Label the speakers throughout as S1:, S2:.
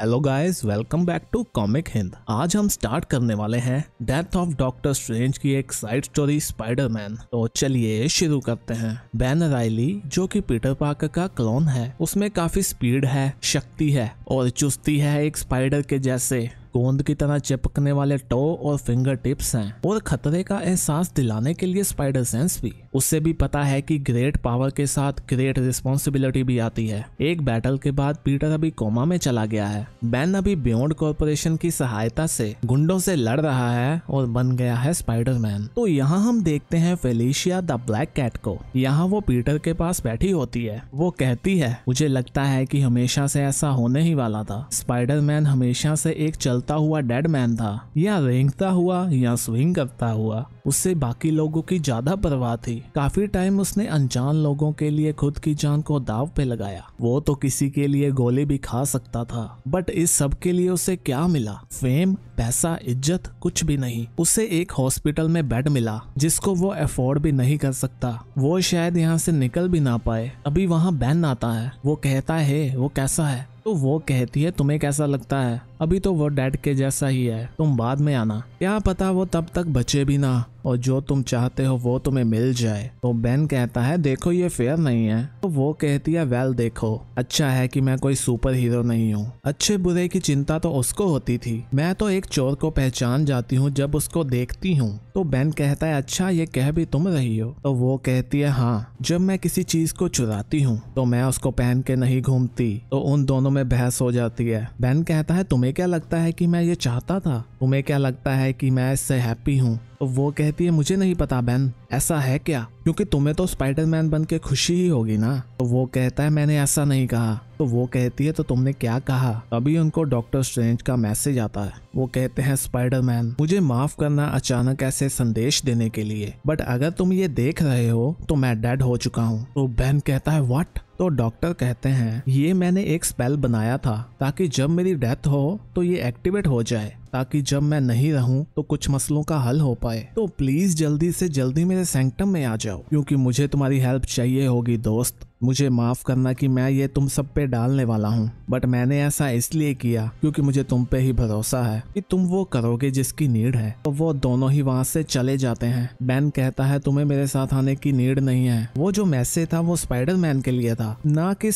S1: Hello guys welcome back to comic Hind आज हम start करने वाले हैं डेथ ऑफ डॉक्टर स्ट्रेंज की एक साइड स्टोरी स्पाइडरमैन तो चलिए शुरू करते हैं बैन राइली जो कि पीटर पार्कर का क्लोन है उसमें काफी स्पीड है शक्ति है और चुस्ती है एक स्पाइडर के जैसे गोंद की तरह चिपकने वाले टो और फिंगर टिप्स हैं और खतरे का एहसास दिलाने के लिए स्पाइडर सेंस भी उससे भी पता है कि ग्रेट पावर के साथ ग्रेट रिस्पॉन्सिबिलिटी भी आती है एक बैटल के बाद पीटर अभी कोमा में चला गया है बैन अभी बियोन्ड कॉरपोरेशन की सहायता से गुंडों से लड़ रहा है और बन गया है स्पाइडर मैन तो यहाँ हम देखते हैं फेलिशिया द ब्लैक कैट को यहाँ वो पीटर के पास बैठी होती है वो कहती है मुझे लगता है की हमेशा से ऐसा होने ही वाला था स्पाइडर मैन हमेशा से एक चलते चलता हुआ डेड मैन था या रेंगता हुआ या स्विंग करता हुआ उससे बाकी लोगों की ज्यादा परवाह थी काफी टाइम उसने अनजान लोगों के लिए खुद की जान को दाव पे लगाया वो तो किसी के लिए गोली भी खा सकता था बट इस सब के लिए उसे क्या मिला फेम पैसा इज्जत कुछ भी नहीं उसे एक हॉस्पिटल में बेड मिला जिसको वो अफोर्ड भी नहीं कर सकता वो शायद यहाँ से निकल भी ना पाए अभी वहाँ बैन आता है वो कहता है वो कैसा है तो वो कहती है तुम्हें कैसा लगता है अभी तो वो डैड के जैसा ही है तुम बाद में आना क्या पता वो तब तक बचे भी ना और जो तुम चाहते हो वो तुम्हें मिल जाए तो बेन कहता है देखो ये फेयर नहीं है तो वो कहती है वेल देखो अच्छा है कि मैं कोई सुपर हीरो नहीं हूँ अच्छे बुरे की चिंता तो उसको होती थी मैं तो एक चोर को पहचान जाती हूँ जब उसको देखती हूँ तो बेन कहता है अच्छा ये कह भी तुम रही हो तो वो कहती है हाँ जब मैं किसी चीज को चुराती हूँ तो मैं उसको पहन के नहीं घूमती तो उन दोनों में बहस हो जाती है बेन कहता है तुम्हें तुम्हें क्या लगता है कि मैं ये चाहता था तुम्हें क्या लगता है कि मैं इससे हैप्पी हूँ तो वो कहती है मुझे नहीं पता बहन ऐसा है क्या क्योंकि तुम्हें तो स्पाइडरमैन बन के खुशी ही होगी ना तो वो कहता है मैंने ऐसा नहीं कहा तो वो कहती है तो तुमने क्या कहा तभी उनको डॉक्टर स्ट्रेंज का मैसेज आता है वो कहते हैं स्पाइडरमैन मुझे माफ करना अचानक ऐसे संदेश देने के लिए बट अगर तुम ये देख रहे हो तो मैं डेड हो चुका हूँ तो बहन कहता है वट तो डॉक्टर कहते हैं ये मैंने एक स्पेल बनाया था ताकि जब मेरी डेथ हो तो ये एक्टिवेट हो जाए ताकि जब मैं नहीं रहूं तो कुछ मसलों का हल हो पाए तो प्लीज जल्दी से जल्दी मेरे सेंटम में आ जाओ क्योंकि मुझे तुम्हारी हेल्प चाहिए होगी दोस्त मुझे माफ़ करना कि मैं ये तुम सब पे डालने वाला हूँ बट मैंने ऐसा इसलिए किया क्योंकि मुझे तुम पे ही भरोसा है कि तुम वो करोगे जिसकी नीड है तो वो दोनों ही वहां से चले जाते हैं बैन कहता है तुम्हें मेरे साथ आने की नीड नहीं है वो जो मैसेज था वो स्पाइडर मैन के लिए था ना कि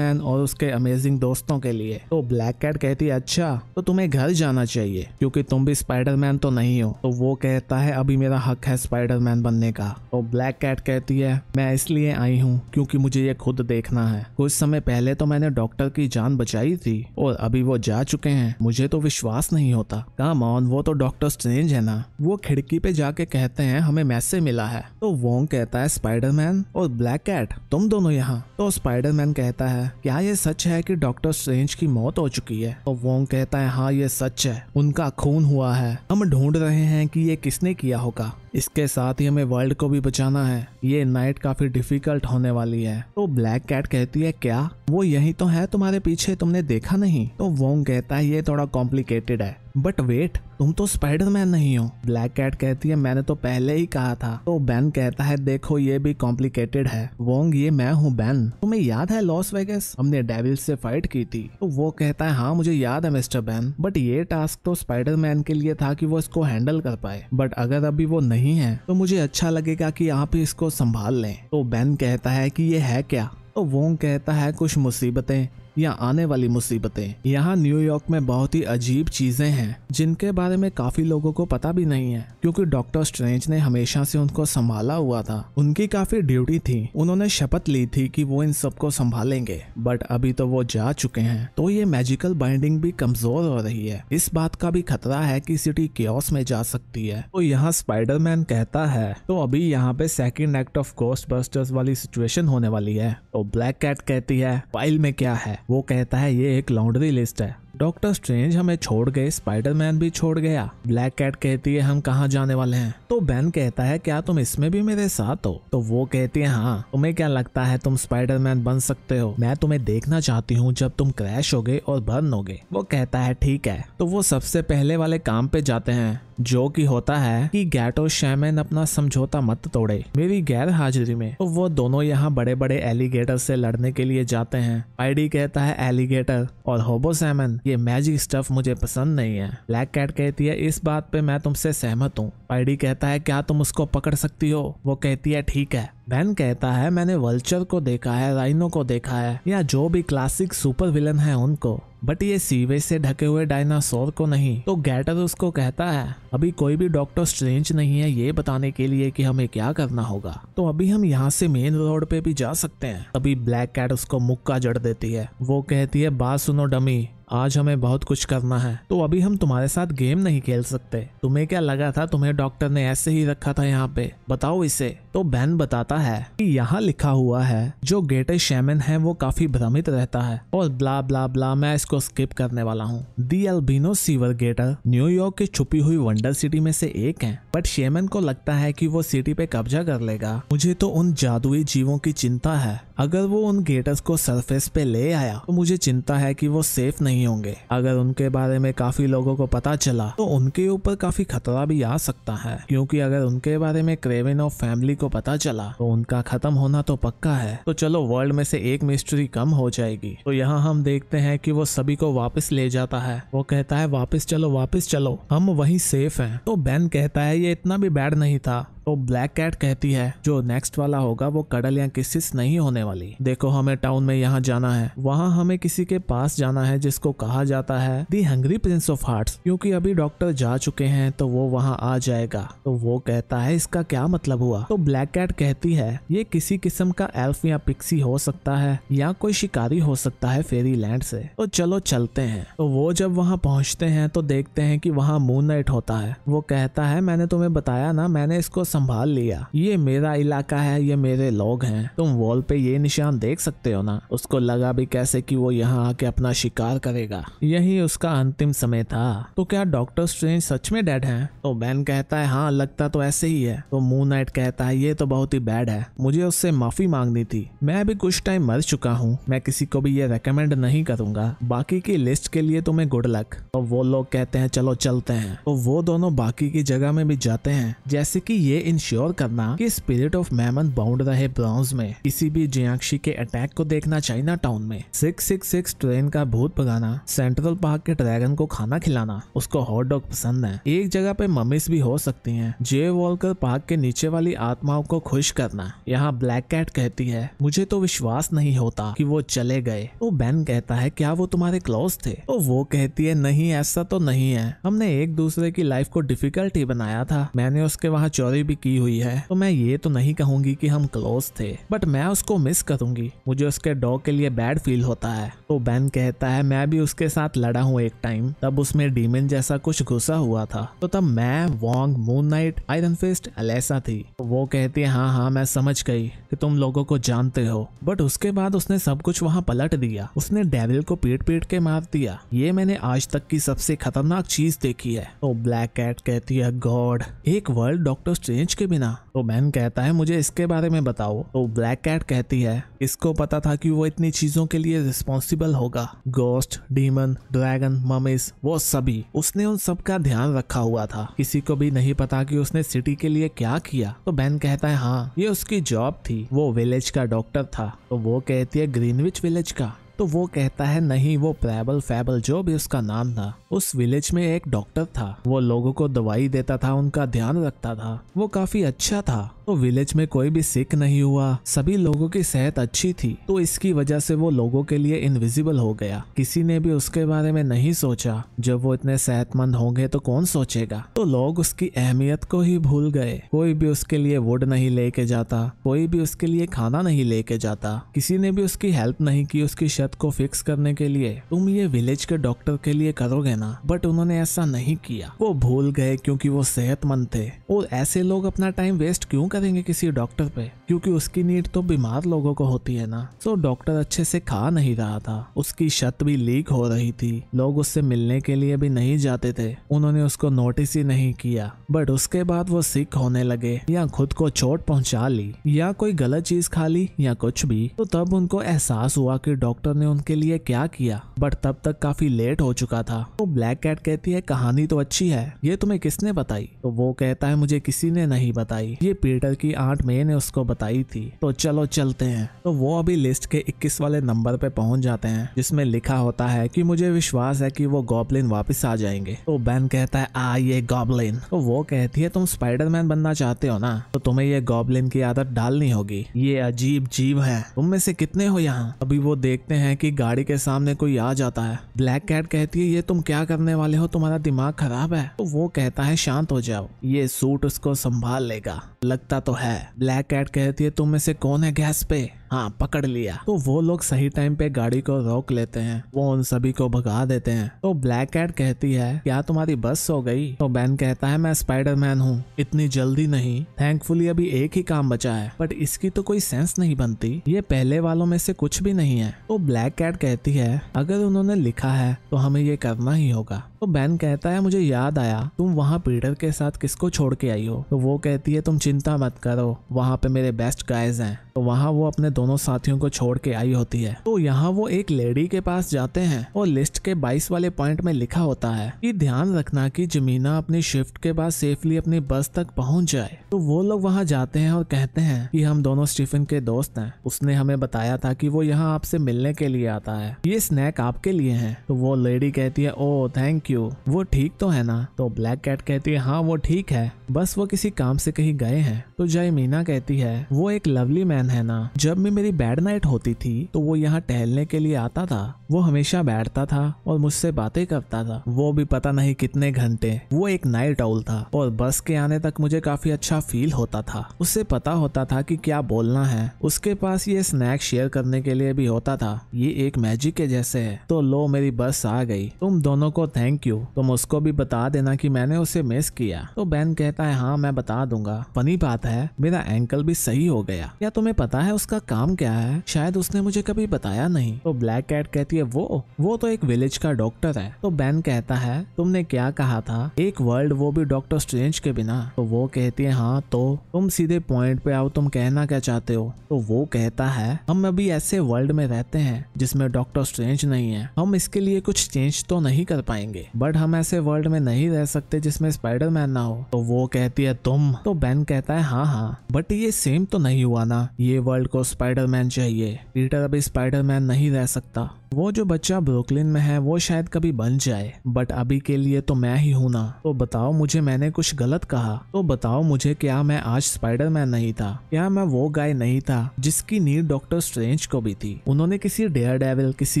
S1: मैन और उसके अमेजिंग दोस्तों के लिए तो ब्लैक कैट कहती है अच्छा तो तुम्हें घर जाना चाहिए क्योंकि तुम भी स्पाइडर मैन तो नहीं हो तो वो कहता है अभी मेरा हक है स्पाइडर मैन बनने का तो ब्लैक कैट कहती है मैं इसलिए आई हूँ क्योंकि मुझे मुझे खुद देखना है कुछ समय पहले तो मैंने डॉक्टर की जान बचाई थी और अभी वो जा चुके हैं मुझे तो विश्वास नहीं होता कहा ऑन वो तो डॉक्टर स्ट्रेंज है ना वो खिड़की पे जाके कहते हैं हमें मैसेज मिला है तो वोंग कहता है स्पाइडरमैन और ब्लैक कैट तुम दोनों यहाँ तो स्पाइडरमैन कहता है क्या ये सच है की डॉक्टर स्ट्रेंज की मौत हो चुकी है तो वोंग कहता है हाँ ये सच है उनका खून हुआ है हम ढूंढ रहे हैं कि ये किसने किया होगा इसके साथ ही हमें वर्ल्ड को भी बचाना है ये नाइट काफी डिफिकल्ट होने वाली है तो ब्लैक कैट कहती है क्या वो यही तो है तुम्हारे पीछे तुमने देखा नहीं तो वोंग कहता है ये थोड़ा कॉम्प्लिकेटेड है बट वेट तुम तो स्पाइडरमैन नहीं हो ब्लैक कैट कहती है मैंने तो पहले ही कहा था तो बैन कहता है देखो ये भी कॉम्प्लिकेटेड है वोंग ये मैं हूँ बैन तुम्हें याद है लॉस वेगस हमने डेविल से फाइट की थी तो वो कहता है हाँ मुझे याद है मिस्टर बैन बट ये टास्क तो स्पाइडरमैन के लिए था कि वो इसको हैंडल कर पाए बट अगर अभी वो नहीं है तो मुझे अच्छा लगेगा की आप इसको संभाल लें तो बैन कहता है की ये है क्या तो वोंग कहता है कुछ मुसीबतें या आने वाली मुसीबतें यहाँ न्यूयॉर्क में बहुत ही अजीब चीजें हैं जिनके बारे में काफी लोगों को पता भी नहीं है क्योंकि डॉक्टर स्ट्रेंज ने हमेशा से उनको संभाला हुआ था उनकी काफी ड्यूटी थी उन्होंने शपथ ली थी कि वो इन सबको संभालेंगे बट अभी तो वो जा चुके हैं तो ये मैजिकल बाइंडिंग भी कमजोर हो रही है इस बात का भी खतरा है की सिटी क्योस में जा सकती है तो यहाँ स्पाइडर कहता है तो अभी यहाँ पे second act of Ghostbusters वाली सिचुएशन होने वाली है तो ब्लैक कैट कहती है फाइल में क्या है वो कहता है ये एक लॉन्ड्री लिस्ट है डॉक्टर स्ट्रेंज हमें छोड़ गए स्पाइडरमैन भी छोड़ गया ब्लैक कैट कहती है हम कहाँ जाने वाले हैं तो बैन कहता है क्या तुम इसमें भी मेरे साथ हो तो वो कहती है हाँ तुम्हें क्या लगता है तुम स्पाइडरमैन बन सकते हो मैं तुम्हें देखना चाहती हूँ जब तुम क्रैश होगे और बर्न होगे वो कहता है ठीक है तो वो सबसे पहले वाले काम पे जाते हैं जो कि होता है कि गैटो शैमन अपना समझौता मत तोड़े मेरी गैर हाजिरी में तो वो दोनों यहाँ बड़े बड़े एलिगेटर से लड़ने के लिए जाते हैं आईडी कहता है एलिगेटर और होबो सैमन ये मैजिक स्टफ मुझे पसंद नहीं है ब्लैक कैट कहती है इस बात पे मैं तुमसे सहमत हूँ पाइडी कहता है क्या तुम उसको पकड़ सकती हो वो कहती है ठीक है बैन कहता है मैंने वल्चर को देखा है राइनो को देखा है या जो भी क्लासिक सुपर विलन है उनको बट ये सीवेज से ढके हुए डायनासोर को नहीं तो गैटर उसको कहता है अभी कोई भी डॉक्टर स्ट्रेंज नहीं है ये बताने के लिए कि हमें क्या करना होगा तो अभी हम यहाँ से मेन रोड पे भी जा सकते हैं अभी ब्लैक कैट उसको मुक्का जड़ देती है वो कहती है बात सुनो डमी आज हमें बहुत कुछ करना है तो अभी हम तुम्हारे साथ गेम नहीं खेल सकते तुम्हें क्या लगा था तुम्हें डॉक्टर ने ऐसे ही रखा था यहाँ पे बताओ इसे तो बैन बताता है कि यहाँ लिखा हुआ है जो ग्रेटर शेमन है वो काफी भ्रमित रहता है और ब्ला ब्ला ब्ला मैं इसको स्किप करने वाला हूँ the albino sewer gator New York की छुपी हुई वंडर सिटी में से एक है बट शेमन को लगता है कि वो सिटी पे कब्जा कर लेगा मुझे तो उन जादुई जीवों की चिंता है अगर वो उन गेटर्स को सरफेस पे ले आया तो मुझे चिंता है कि वो सेफ नहीं होंगे अगर उनके बारे में काफी लोगों को पता चला तो उनके ऊपर काफी खतरा भी आ सकता है क्योंकि अगर उनके बारे में क्रेविन और फैमिली को पता चला तो उनका खत्म होना तो पक्का है तो चलो वर्ल्ड में से एक मिस्ट्री कम हो जाएगी तो यहाँ हम देखते हैं कि वो सभी को वापस ले जाता है वो कहता है वापस चलो वापस चलो हम वही सेफ है तो बैन कहता है ये इतना भी बैड नहीं था तो ब्लैक कैट कहती है जो नेक्स्ट वाला होगा वो कडल या किसिस नहीं होने वाली देखो हमें टाउन में यहाँ जाना है वहाँ हमें किसी के पास जाना है जिसको कहा जाता है the hungry prince of heart क्योंकि अभी डॉक्टर जा चुके हैं तो वो वहाँ आ जाएगा तो वो कहता है इसका क्या मतलब हुआ तो ब्लैक कैट कहती है ये किसी किस्म का एल्फ या पिक्सी हो सकता है या कोई शिकारी हो सकता है फेरी लैंड से तो चलो चलते हैं तो वो जब वहाँ पहुँचते हैं तो देखते हैं कि वहाँ मून नाइट होता है वो कहता है मैंने तुम्हें बताया ना मैंने इसको संभाल लिया ये मेरा इलाका है ये मेरे लोग हैं तुम वॉल पे ये निशान देख सकते हो ना उसको लगा भी कैसे कि वो यहाँ आके अपना शिकार करेगा यही उसका अंतिम समय था तो क्या डॉक्टर स्ट्रेंज सच में डेड है तो बैन कहता है हाँ लगता तो ऐसे ही है तो मून नाइट कहता है ये तो बहुत ही बैड है मुझे उससे माफी मांगनी थी मैं भी कुछ टाइम मर चुका हूँ मैं किसी को भी ये रेकमेंड नहीं करूंगा बाकी की लिस्ट के लिए तुम्हें गुड लक तो वो लोग कहते हैं चलो चलते हैं तो वो दोनों बाकी की जगह में भी जाते हैं जैसे कि ये इंश्योर करना कि स्पिरिट ऑफ मैमन बाउंड रहे ब्राउन्स में किसी भी जियांक्षी के अटैक को देखना चाइना टाउन में सिक्स सिक्स सिक्स ट्रेन का भूत भगाना सेंट्रल पार्क के ड्रैगन को खाना खिलाना उसको हॉट डॉग पसंद है एक जगह पे ममिस भी हो सकती हैं। जे वॉलकर पार्क के नीचे वाली आत्माओं को खुश करना यहाँ ब्लैक कैट कहती है मुझे तो विश्वास नहीं होता कि वो चले गए तो बैन कहता है क्या वो तुम्हारे क्लोज थे तो वो कहती है नहीं ऐसा तो नहीं है हमने एक दूसरे की लाइफ को डिफिकल्ट ही बनाया था मैंने उसके वहाँ चोरी भी की हुई है तो मैं ये तो नहीं कहूंगी कि हम क्लोज थे बट मैं उसको मिस करूंगी मुझे उसके डॉग के लिए बैड फील होता है तो बैन कहता है मैं भी उसके साथ लड़ा हूँ एक टाइम तब उसमें डीमन जैसा कुछ घुसा हुआ था तो तब मैं Wong Moon Knight Iron Fist अलैसा थी तो वो कहती है हाँ हाँ मैं समझ गई कि तुम लोगों को जानते हो बट उसके बाद उसने सब कुछ वहाँ पलट दिया उसने डेविल को पीट पीट के मार दिया ये मैंने आज तक की सबसे खतरनाक चीज देखी है तो ब्लैक कैट कहती है गॉड एक वर्ल्ड डॉक्टर रेंज के बिना तो मैन कहता है मुझे इसके बारे में बताओ तो ब्लैक कैट कहती है इसको पता था कि वो इतनी चीजों के लिए रिस्पॉन्सिबल होगा गोस्ट डीमन ड्रैगन ममिस वो सभी उसने उन सब का ध्यान रखा हुआ था किसी को भी नहीं पता कि उसने सिटी के लिए क्या किया तो बैन कहता है हाँ ये उसकी जॉब थी वो विलेज का डॉक्टर था तो वो कहती है ग्रीनविच विलेज का तो वो कहता है नहीं वो प्रैबल फैबल जो भी उसका नाम था उस विलेज में एक डॉक्टर था वो लोगों को दवाई देता था उनका ध्यान रखता था वो काफी अच्छा था तो विलेज में कोई भी सिक नहीं हुआ सभी लोगों की सेहत अच्छी थी तो इसकी वजह से वो लोगों के लिए इनविजिबल हो गया किसी ने भी उसके बारे में नहीं सोचा जब वो इतने सेहतमंद होंगे तो कौन सोचेगा तो लोग उसकी अहमियत को ही भूल गए कोई भी उसके लिए वुड नहीं लेके जाता कोई भी उसके लिए खाना नहीं लेके जाता किसी ने भी उसकी हेल्प नहीं की उसकी शर्त हालत को फिक्स करने के लिए तुम ये विलेज के डॉक्टर के लिए करोगे ना बट उन्होंने ऐसा नहीं किया वो भूल गए क्योंकि वो सेहतमंद थे और ऐसे लोग अपना टाइम वेस्ट क्यों करेंगे किसी डॉक्टर पे क्योंकि उसकी नीड तो बीमार लोगों को होती है ना तो डॉक्टर अच्छे से खा नहीं रहा था उसकी छत भी लीक हो रही थी लोग उससे मिलने के लिए भी नहीं जाते थे उन्होंने उसको नोटिस ही नहीं किया बट उसके बाद वो सिक होने लगे या खुद को चोट पहुंचा ली या कोई गलत चीज खा ली या कुछ भी तो तब उनको एहसास हुआ कि डॉक्टर ने उनके लिए क्या किया बट तब तक काफी लेट हो चुका था तो ब्लैक कैट कहती है कहानी तो अच्छी है ये तुम्हें किसने बताई तो वो कहता है मुझे किसी ने नहीं बताई ये पीटर की आंट मे ने उसको बताई थी तो चलो चलते हैं तो वो अभी लिस्ट के 21 वाले नंबर पे पहुंच जाते हैं जिसमें लिखा होता है कि मुझे विश्वास है कि वो गॉबलिन वापस आ जाएंगे तो बैन कहता है आ ये गॉबलिन तो वो कहती है तुम स्पाइडरमैन बनना चाहते हो ना तो तुम्हें ये गॉबलिन की आदत डालनी होगी ये अजीब जीव है तुम में से कितने हो यहाँ अभी वो देखते हैं हैं कि गाड़ी के सामने कोई आ जाता है ब्लैक कैट कहती है ये तुम क्या करने वाले हो तुम्हारा दिमाग खराब है तो वो कहता है शांत हो जाओ ये सूट उसको संभाल लेगा लगता तो है ब्लैक कैट कहती है तुम में से कौन है गैस पे हाँ पकड़ लिया तो वो लोग सही टाइम पे गाड़ी को रोक लेते हैं वो उन सभी को भगा देते हैं तो ब्लैक कैट कहती है क्या तुम्हारी बस हो गई तो बैन कहता है मैं स्पाइडर मैन हूँ इतनी जल्दी नहीं थैंकफुली अभी एक ही काम बचा है बट इसकी तो कोई सेंस नहीं बनती ये पहले वालों में से कुछ भी नहीं है तो ब्लैक कैट कहती है अगर उन्होंने लिखा है तो हमें ये करना ही होगा तो बैन कहता है मुझे याद आया तुम वहाँ पीटर के साथ किसको छोड़ के आई हो तो वो कहती है तुम चिंता मत करो वहाँ पे मेरे बेस्ट गाइज हैं तो वहाँ वो अपने दोनों साथियों को छोड़ के आई होती है तो यहाँ वो एक लेडी के पास जाते हैं और लिस्ट के बाईस वाले पॉइंट में लिखा होता है कि ध्यान रखना कि जमीना अपनी शिफ्ट के बाद सेफली अपनी बस तक पहुँच जाए तो वो लोग वहाँ जाते हैं और कहते हैं की हम दोनों स्टीफन के दोस्त है उसने हमें बताया था की वो यहाँ आपसे मिलने के लिए आता है ये स्नैक आपके लिए है तो वो लेडी कहती है ओ थैंक यू वो ठीक तो है ना तो ब्लैक कैट कहती है हाँ वो ठीक है बस वो किसी काम से कहीं गए हैं तो जय मीना कहती है वो एक लवली मैन है ना जब मैं भी मेरी बैड नाइट होती थी तो वो यहाँ टहलने के लिए आता था वो हमेशा बैठता था और मुझसे बातें करता था वो भी पता नहीं कितने घंटे वो एक नाइट आउल था और बस के आने तक मुझे काफी अच्छा फील होता था उससे पता होता था कि क्या बोलना है उसके पास ये स्नैक शेयर करने के लिए भी होता था ये एक मैजिक के जैसे है तो लो मेरी बस आ गई तुम दोनों को थैंक यू तुम उसको भी बता देना की मैंने उसे मिस किया तो बैन कहता है हाँ मैं बता दूंगा फनी बात है मेरा एंकल भी सही हो गया या तुम्हें पता है उसका काम नाम क्या है शायद उसने मुझे कभी बताया नहीं तो ब्लैक कैट कहती है वो वो तो एक विलेज का डॉक्टर है तो बैन कहता है तुमने क्या कहा था एक वर्ल्ड वो भी डॉक्टर स्ट्रेंज के बिना तो वो कहती है हाँ तो तुम सीधे पॉइंट पे आओ तुम कहना क्या चाहते हो तो वो कहता है हम अभी ऐसे वर्ल्ड में रहते हैं जिसमें डॉक्टर स्ट्रेंज नहीं है हम इसके लिए कुछ चेंज तो नहीं कर पाएंगे बट हम ऐसे वर्ल्ड में नहीं रह सकते जिसमें स्पाइडरमैन ना हो तो वो कहती है तुम तो बैन कहता है हाँ हाँ बट ये सेम तो नहीं हुआ ना ये वर्ल्ड को स्पाइडर स्पाइडरमैन चाहिए पीटर अभी स्पाइडरमैन नहीं रह सकता वो जो बच्चा ब्रुकलिन में है वो शायद कभी बन जाए बट अभी के लिए तो मैं ही हूं ना तो बताओ मुझे मैंने कुछ गलत कहा तो बताओ मुझे क्या मैं आज स्पाइडरमैन नहीं था क्या मैं वो गाय नहीं था जिसकी नीड डॉक्टर स्ट्रेंज को भी थी उन्होंने किसी डेयर डेविल किसी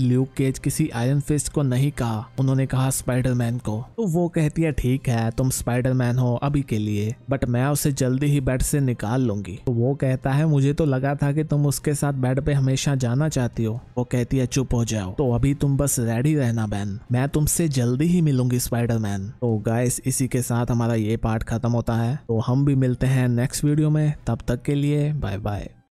S1: ल्यूक केज किसी आयरन फिस्ट को नहीं कहा उन्होंने कहा स्पाइडरमैन को तो वो कहती है ठीक है तुम स्पाइडरमैन हो अभी के लिए बट मैं उसे जल्दी ही बेड से निकाल लूंगी तो वो कहता है मुझे तो लगा था कि तुम उस उसके साथ बेड पे हमेशा जाना चाहती हो वो कहती है चुप हो जाओ तो अभी तुम बस रेडी रहना बहन मैं तुमसे जल्दी ही मिलूंगी स्पाइडरमैन तो गाइस इसी के साथ हमारा ये पार्ट खत्म होता है तो हम भी मिलते हैं नेक्स्ट वीडियो में तब तक के लिए बाय बाय